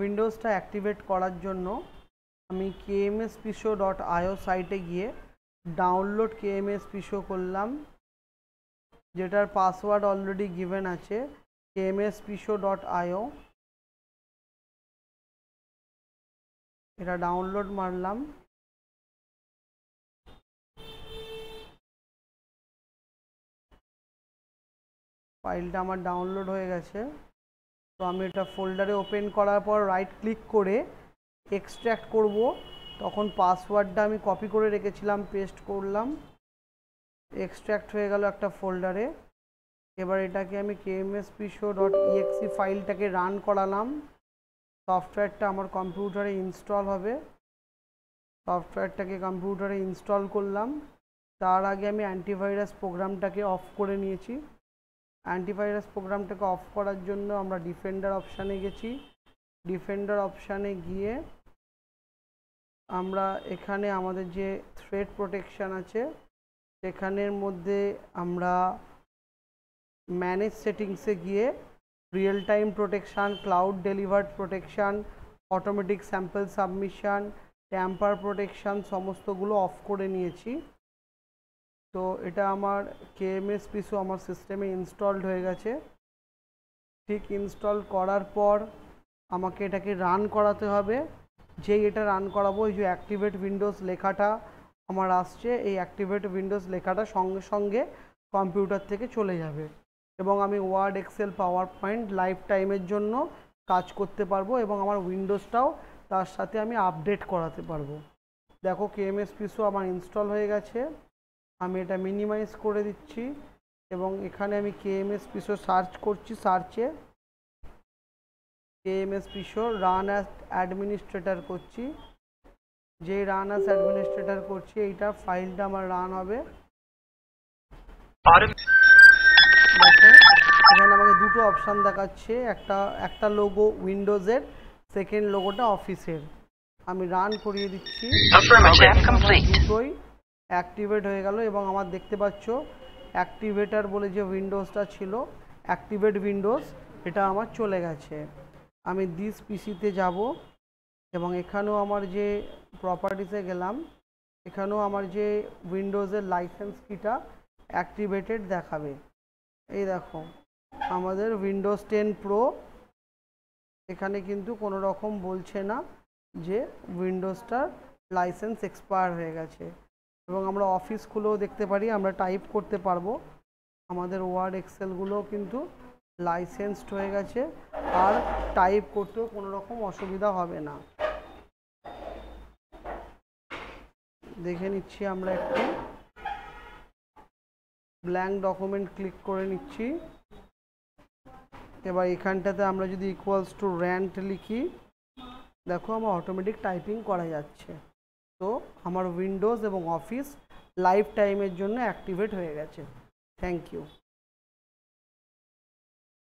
উইন্ডোজটা activate করার জন্য আমি কেএমএস পিসো ডট আইও সাইটে গিয়ে ডাউনলোড কেএমএস পিসো করলাম যেটার পাসওয়ার্ড অলরেডি গিভেন আছে কেএমএস পিসো ডট আইও এটা ডাউনলোড মারলাম ফাইলটা আমার ডাউনলোড হয়ে গেছে তো আমি এটা ফোল্ডারে ওপেন করার পর রাইট ক্লিক করে এক্সট্র্যাক্ট করব তখন পাসওয়ার্ডটা আমি কপি করে রেখেছিলাম পেস্ট করলাম এক্সট্র্যাক্ট হয়ে গেল একটা ফোল্ডারে এবার এটাকে আমি কেএমএসপি শো ডট ইএক্সি ফাইলটাকে রান করালাম সফটওয়্যারটা আমার কম্পিউটারে ইনস্টল হবে সফটওয়্যারটাকে কম্পিউটারে ইনস্টল করলাম তার আগে আমি অ্যান্টিভাইরাস প্রোগ্রামটাকে অফ করে নিয়েছি অ্যান্টিভাইরাস প্রোগ্রামটাকে অফ করার জন্য আমরা ডিফেন্ডার অপশানে গেছি ডিফেন্ডার অপশানে গিয়ে আমরা এখানে আমাদের যে থ্রেড প্রোটেকশান আছে সেখানের মধ্যে আমরা ম্যানেজ সেটিংসে গিয়ে real time protection cloud delivered protection automatic sample submission tamper protection সমস্তগুলো অফ করে নিয়েছি তো এটা আমার কেএমএস পিসও আমার সিস্টেমে ইনস্টলড হয়ে গেছে ঠিক ইনস্টল করার পর আমাকে এটাকে রান করাতে হবে যেই এটা রান করাবো ওই যে অ্যাক্টিভেট উইন্ডোজ লেখাটা আমার আসছে এই অ্যাক্টিভেট উইন্ডোজ লেখাটা সঙ্গে সঙ্গে কম্পিউটার থেকে চলে যাবে এবং আমি Word Excel PowerPoint life টাইমের জন্য কাজ করতে পারবো এবং আমার উইন্ডোজটাও তার সাথে আমি আপডেট করাতে পারবো দেখো কেএমএস পিসও আমার ইনস্টল হয়ে গেছে আমি এটা মিনিমাইজ করে দিচ্ছি এবং এখানে আমি কেএমএস পিসো সার্চ করছি সার্চে KMSpico run as administrator করছি যে রান অ্যাস অ্যাডমিনিস্ট্রেটর করছি এইটা ফাইলটা আমার রান হবে এখানে আমাকে দুটো অপশান দেখাচ্ছে একটা একটা লোগো উইন্ডোজের সেকেন্ড লোগোটা অফিসের আমি রান করিয়ে দিচ্ছি দুটোই অ্যাক্টিভেট হয়ে গেল এবং আমার দেখতে পাচ্ছ অ্যাক্টিভেটার বলে যে উইন্ডোজটা ছিল অ্যাক্টিভেট উইন্ডোজ এটা আমার চলে গেছে আমি দিস পিসিতে যাব এবং এখানেও আমার যে প্রপার্টিসে গেলাম এখানেও আমার যে উইন্ডোজের লাইসেন্স কিটা অ্যাক্টিভেটেড দেখাবে এই দেখো আমাদের উইন্ডোজ টেন প্রো এখানে কিন্তু কোনো রকম বলছে না যে উইন্ডোজটার লাইসেন্স এক্সপায়ার হয়ে গেছে এবং আমরা অফিসগুলোও দেখতে পারি আমরা টাইপ করতে পারবো আমাদের ওয়ার্ড এক্সেলগুলো কিন্তু লাইসেন্সড হয়ে গেছে আর টাইপ করতেও কোনো রকম অসুবিধা হবে না দেখে নিচ্ছি আমরা একটু ব্ল্যাঙ্ক ডকুমেন্ট ক্লিক করে নিচ্ছি এবার এখানটাতে আমরা যদি ইকুয়ালস টু র্যান্ট লিখি দেখো আমার অটোমেটিক টাইপিং করা যাচ্ছে তো আমার উইন্ডোজ এবং অফিস লাইফ টাইমের জন্য অ্যাক্টিভেট হয়ে গেছে থ্যাংক ইউ